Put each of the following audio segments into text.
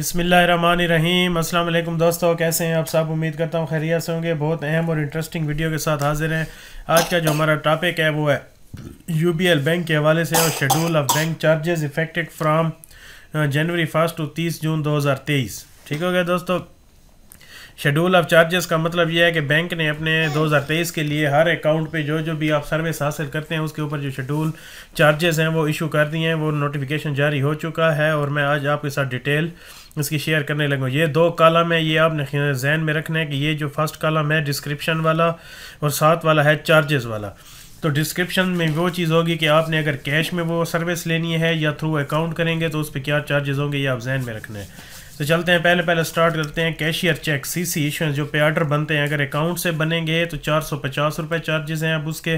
अस्सलाम वालेकुम दोस्तों कैसे हैं आप सब उम्मीद करता हूँ खैरियत से होंगे बहुत अहम और इंटरेस्टिंग वीडियो के साथ हाजिर हैं आज का जो हमारा टॉपिक है वो है यू बी एल बैंक के हवाले से और schedule of bank charges effected from January first to तीस जून दो हज़ार तेईस ठीक हो गया दोस्तों शेड्यूल ऑफ चार्जेस का मतलब यह है कि बैंक ने अपने 2023 के लिए हर अकाउंट पे जो जो भी आप सर्विस हासिल करते हैं उसके ऊपर जो शेड्यूल चार्जेस हैं वो इशू कर दिए हैं वो नोटिफिकेशन जारी हो चुका है और मैं आज आपके साथ डिटेल इसकी शेयर करने लगूँ ये दो कॉलम है ये आपने जहन में रखना है कि ये जो फर्स्ट कालम है डिस्क्रिप्शन वाला और साथ वाला है चार्जेस वाला तो डिस्क्रिप्शन में वो चीज़ होगी कि आपने अगर कैश में वो सर्विस लेनी है या थ्रू अकाउंट करेंगे तो उस पर क्या चार्जेस होंगे ये आप जहन में रखना है तो चलते हैं पहले पहले स्टार्ट करते हैं cashier cheque C C issues जो पे आर्डर बनते हैं अगर अकाउंट से बनेंगे तो चार सौ पचास रुपये चार्जेस हैं अब उसके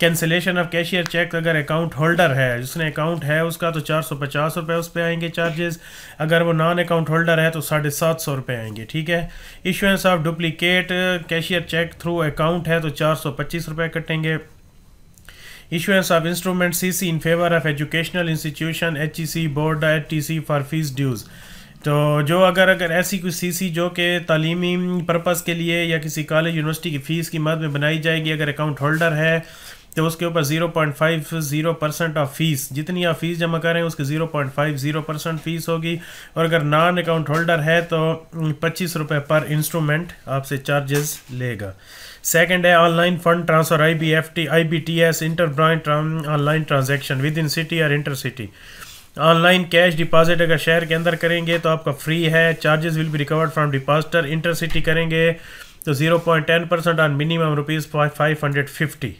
कैंसिलेशन ऑफ कैशियर चेक अगर अकाउंट होल्डर है जिसने अकाउंट है उसका तो चार सौ पचास रुपये उस पर आएंगे चार्जेस अगर वो नॉन अकाउंट होल्डर है तो साढ़े सात सौ रुपये आएंगे ठीक है issuance of duplicate cashier cheque through account है तो चार सौ पच्चीस रुपये कटेंगे of C C in favour of educational institution H E C board H T C for fees dues तो जो अगर अगर ऐसी कोई सीसी जो कि तलीमी पर्पज़ के लिए या किसी कॉलेज यूनिवर्सिटी की फ़ीस की मद में बनाई जाएगी अगर अकाउंट होल्डर है तो उसके ऊपर zero point five zero percent of fees जितनी आप फ़ीस जमा करें उसके zero point five zero percent fees होगी और अगर नॉन अकाउंट होल्डर है तो पच्चीस रुपये पर इंस्ट्रूमेंट आपसे चार्जेस लेगा सेकंड है online fund transfer I B F T I B T S inter branch online transaction within city और inter city online cash deposit अगर शहर के अंदर करेंगे तो आपका फ्री है charges will be recovered from depositor intercity करेंगे तो zero point ten percent on minimum rupees five hundred fifty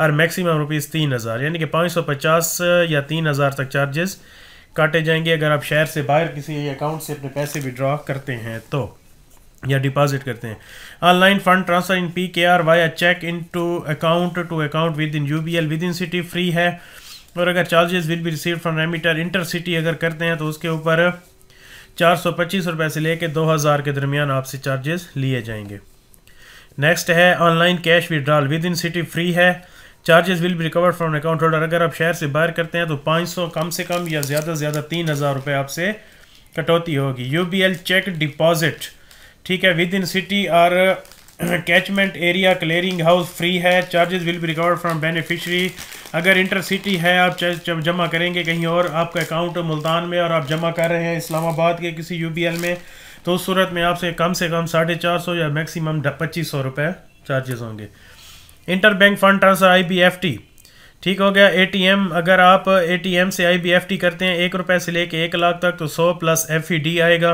और मैक्सिमम रुपीज़ तीन हज़ार यानी कि पाँच सौ पचास या तीन हज़ार तक चार्जेस काटे जाएंगे अगर आप शहर से बाहर किसी अकाउंट से अपने पैसे विड्रॉ करते हैं तो या डिपॉजिट करते हैं online fund transfer in P K R Y cheque into account to account within U B L within city free है और अगर charges will be receive from remitter intercity अगर करते हैं तो उसके ऊपर चार सौ पच्चीस रुपये से लेकर दो हज़ार के दरमियान आपसे चार्जेस लिए जाएंगे नेक्स्ट है online cash withdrawal within city free है charges will be recover from account holder अगर आप शहर से बाहर करते हैं तो पाँच सौ कम से कम या ज़्यादा से ज़्यादा तीन हज़ार रुपये आपसे कटौती होगी U B L cheque deposit ठीक है विद इन सिटी और catchment area clearing house free है charges will be recover from beneficiary अगर इंटरसिटी है आप जब जमा करेंगे कहीं और आपका अकाउंट मुल्तान में और आप जमा कर रहे हैं इस्लामाबाद के किसी यू में तो उस सूरत में आपसे कम से कम साढ़े चार सौ या मैक्सिमम पच्चीस सौ रुपये चार्जेस होंगे inter bank fund transfer I B F T ठीक हो गया एम अगर आप एम से टी करते हैं एक रुपए से लेके एक लाख तक तो सौ प्लस डी e आएगा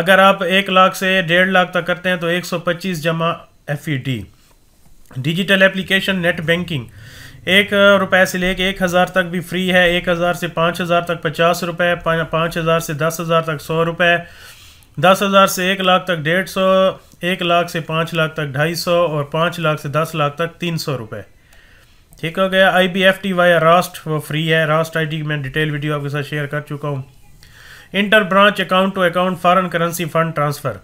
अगर आप एक लाख से डेढ़ लाख तक करते हैं तो 125 जमा एफ डिजिटल एप्लीकेशन नेट बैंकिंग एक रुपए से लेकर एक हज़ार तक भी फ्री है एक हज़ार से पाँच हज़ार तक पचास रुपये पाँच हज़ार से दस हज़ार तक सौ रुपये दस हज़ार से एक लाख तक डेढ़ सौ एक लाख से पाँच लाख तक ढाई सौ और पाँच लाख से दस लाख तक तीन सौ रुपये ठीक हो गया I B F T via Raast वो फ्री है रास्ट आई डी की मैं डिटेल वीडियो आपके साथ शेयर कर चुका हूँ inter branch account to account foreign currency fund transfer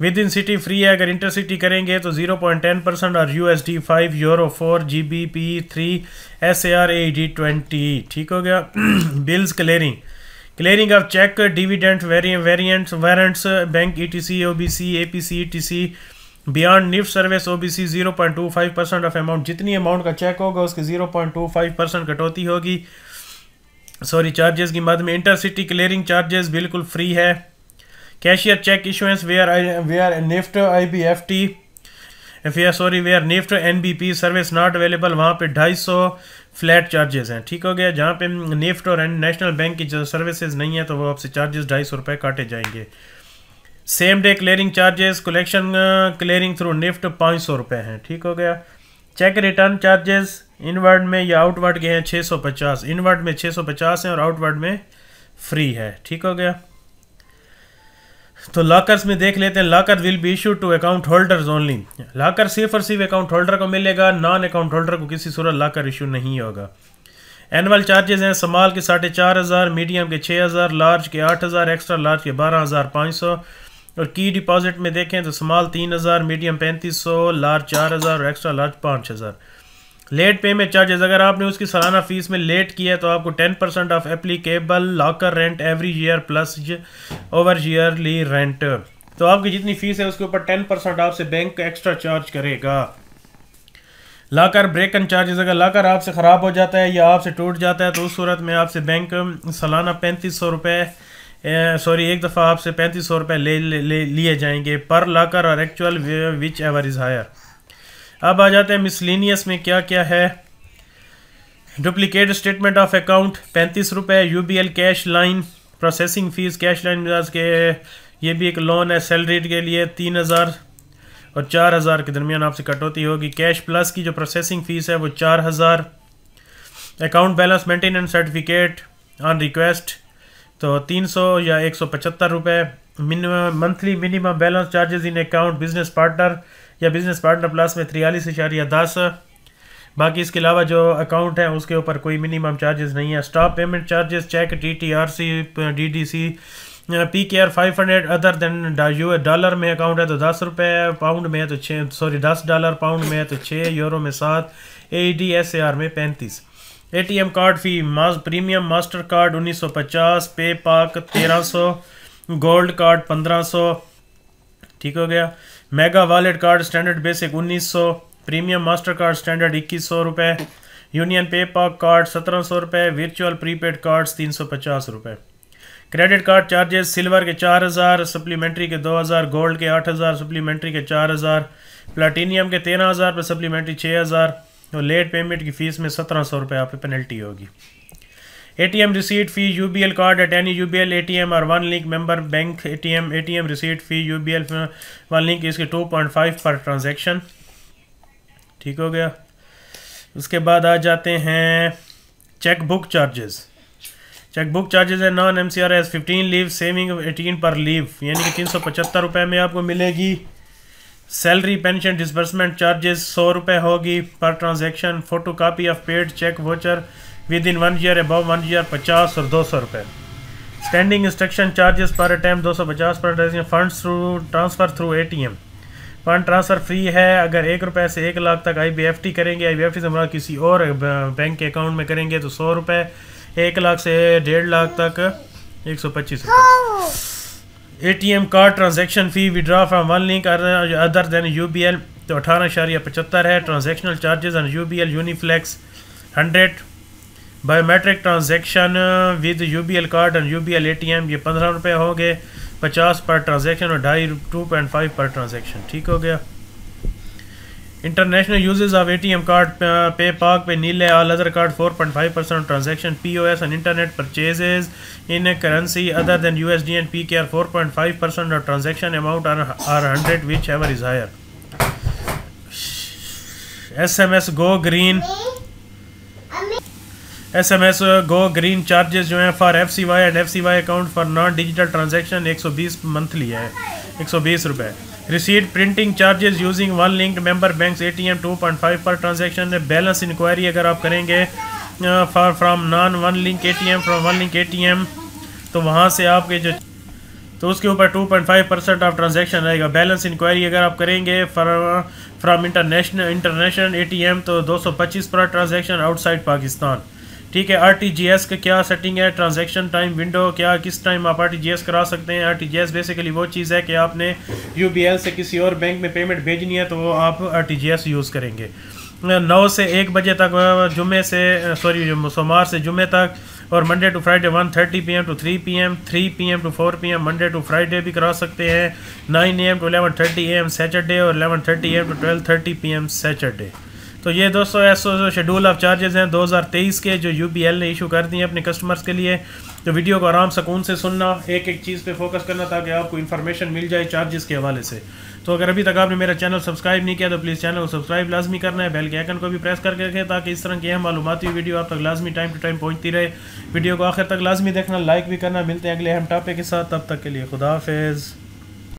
within city free है अगर इंटरसिटी करेंगे तो 0.10 परसेंट और U S D five euro four G B P three S A R A D twenty ठीक हो गया bills clearing clearing of cheque dividend variants warrants bank E T C O B C A P C E T C beyond NIFT service O B C zero point two five percent of amount जितनी amount का cheque होगा उसकी zero point two five percent कटौती होगी sorry charges की मद में intercity clearing charges बिल्कुल फ्री है cashier cheque issuance where I where NIFT I B F T F या sorry where NIFT N B P service not available वहाँ पे ढाई सौ फ्लैट चार्जेस हैं ठीक हो गया जहाँ पे निफ्ट और नेशनल बैंक की जो सर्विसेज नहीं है तो वो आपसे चार्जेस ढाई सौ रुपये काटे जाएंगे same day clearing charges collection clearing through NIFT पाँच सौ रुपये हैं ठीक हो गया चेक रिटर्न चार्जेस इनवर्ड में या आउटवर्ड के हैं 650 इनवर्ड में 650 हैं और आउटवर्ड में फ्री है ठीक हो गया तो लॉकर्स में देख लेते हैं locker will be issue to account holders only locker सिर्फ और सिर्फ अकाउंट होल्डर को मिलेगा नॉन अकाउंट होल्डर को किसी सूरत लॉकर इशू नहीं होगा एनुअल चार्जेस हैं समाल के साढ़े चार हज़ार मीडियम के छः हज़ार लार्ज के आठ हज़ार एक्स्ट्रा लार्ज के बारह हज़ार पाँच सौ और की डिपॉजिट में देखें तो स्मॉल तीन हज़ार मीडियम पैंतीस सौ लार्ज चार हज़ार और एक्स्ट्रा लार्ज पाँच हज़ार लेट पेमेंट चार्जेस अगर आपने उसकी सालाना फीस में लेट किया तो आपको ten percent of applicable locker rent every year plus over yearly rent तो आपकी जितनी फीस है उसके ऊपर टेन परसेंट आपसे बैंक एक्स्ट्रा चार्ज करेगा लाकर ब्रेक एंड चार्जेस अगर लाकर आपसे ख़राब हो जाता है या आपसे टूट जाता है तो उस सूरत में आपसे बैंक सालाना पैंतीस सौ रुपये सॉरी एक दफ़ा आपसे पैंतीस सौ रुपये ले लिए जाएंगे पर लाकर और actual whichever is higher अब आ जाते हैं मिसलिनियस में क्या क्या है डुप्लीकेट स्टेटमेंट ऑफ अकाउंट पैंतीस रुपये U B L cash line processing fee cash line मिजाज के ये भी एक लोन है सैलरी के लिए तीन हज़ार और चार हज़ार के दरमियान आपसे कटौती होगी कैश प्लस की जो प्रोसेसिंग फ़ीस है वो चार हज़ार account balance maintenance certificate on request तो तीन सौ या एक सौ पचहत्तर रुपये minimum monthly minimum balance charges in account business partner या बिजनेस पार्टनर प्लस में तिरयालीस इशारिया दस बाकी इसके अलावा जो अकाउंट है उसके ऊपर कोई मिनिमम चार्जेस नहीं है stop payment charges cheque D T R C D D C P K R five hundred other than U dollar में अकाउंट है तो दस रुपये पाउंड में है तो छः सॉरी दस डॉलर पाउंड में है तो छः यूरो में सात A D S A R में पैंतीस एटीएम कार्ड फी मास प्रीमियम मास्टर कार्ड 1950 पे पाक 1300 गोल्ड कार्ड 1500 ठीक हो गया mega wallet card standard basic 1900 premium master card standard इक्कीस सौ रुपये यूनियन पे पाक कार्ड सत्रह सौ रुपये वर्चुअल प्रीपेड कार्ड तीन सौ पचास रुपये क्रेडिट कार्ड चार्जेस सिल्वर के चार हज़ार सप्लीमेंट्री के दो हज़ार गोल्ड के आठ हज़ार सप्लीमेंट्री के चार हज़ार प्लाटीनियम के तेरह हज़ार पर सप्लीमेंट्री छः हज़ार और लेट पेमेंट की फ़ीस में सत्रह सौ रुपये आप पेनल्टी होगी ATM receipt fee UBL card at any UBL ATM और one link member bank ATM ATM receipt fee UBL one link इसके 2.5 पर ट्रांजैक्शन ठीक हो गया उसके बाद आ जाते हैं cheque book charges cheque book charges है non M C R S fifteen leave saving eighteen per leave यानी कि तीन सौ पचहत्तर रुपये में आपको मिलेगी सैलरी पेंशन डिसबर्समेंट चार्जेस सौ रुपये होगी per transaction photo copy of paid cheque voucher within one year above one year पचास और दो सौ रुपये स्टैंडिंग इंस्ट्रक्शन चार्जेस पर अटैम दो सौ पचास पर fund through transfer through A T M fund transfer free है अगर एक रुपये से एक लाख तक आई बी एफ टी करेंगे आई बी एफ टी से हमारा किसी और बैंक के अकाउंट में करेंगे तो सौ रुपये एक लाख से डेढ़ लाख तक एक सौ पच्चीस रुपये A T M card transaction fee withdraw from one link other than U B L तो अठारह शारिया पचहत्तर है transactional charges and U B L uniflex hundred biometric transaction with U B L card and U B L A T M ये पंद्रह रुपये हो गए पचास पर ट्रांजेक्शन और ढाई two point five per transaction ठीक हो गया international usage of ATM card PayPak पे नीले all other card four point five percent transaction P O S and internet purchases in currency other than D and point five percent of transaction amount or hundred whichever is higher S S go green S M S go green charges जो हैं for F C Y and F C Y account for non digital transaction एक सौ बीस monthly है एक सौ बीस रुपए received printing charges using one linked member banks ATM 2.5 per transaction balance inquiry अगर आप करेंगे for from non one link A T M from one link A T M तो वहाँ से आपके जो तो उसके ऊपर 2.5 परसेंट ऑफ ट्रांजेक्शन रहेगा बैलेंस इंक्वायरी अगर आप करेंगे from international international A T M तो 225 पर ट्रांजेक्शन आउटसाइड पाकिस्तान ठीक है आर एस का क्या सेटिंग है ट्रांजेक्शन टाइम विंडो क्या किस टाइम आप एस करा सकते हैं एस बेसिकली वो चीज़ है कि आपने एल से किसी और बैंक में पेमेंट भेजनी है तो वो आप एस यूज़ करेंगे नौ से एक बजे तक जुमे से सॉरी सोमवार से जुमे तक और Monday to Friday one thirty P M to three P M three P M to four P M Monday to Friday भी करा सकते हैं nine A M to eleven thirty A M Saturday और eleven thirty A M to twelve thirty P M Saturday तो ये दोस्तों ऐसा जो शेड्यूल ऑफ चार्जेस हैं 2023 के जो यू ने इशू कर दिए अपने कस्टमर्स के लिए तो वीडियो को आराम सकून से सुनना एक एक चीज़ पे फोकस करना ताकि आपको इन्फॉर्मेशन मिल जाए चार्जेस के हवाले से तो अगर अभी तक आपने मेरा चैनल सब्सक्राइब नहीं किया तो प्लीज़ चैनल को सब्सक्राइब लाजमी करना है बेल के आइकन को भी प्रेस करके रखें ताकि इस तरह की अहम मालूमती वीडियो आप तक लाजमी टाइम टू टाइम पहुँचती रहे वीडियो को आखिर तक लाजमी देखना लाइक भी करना मिलते हैं अगले अहम टॉपिक के साथ तब तक के लिए खुदाफेज़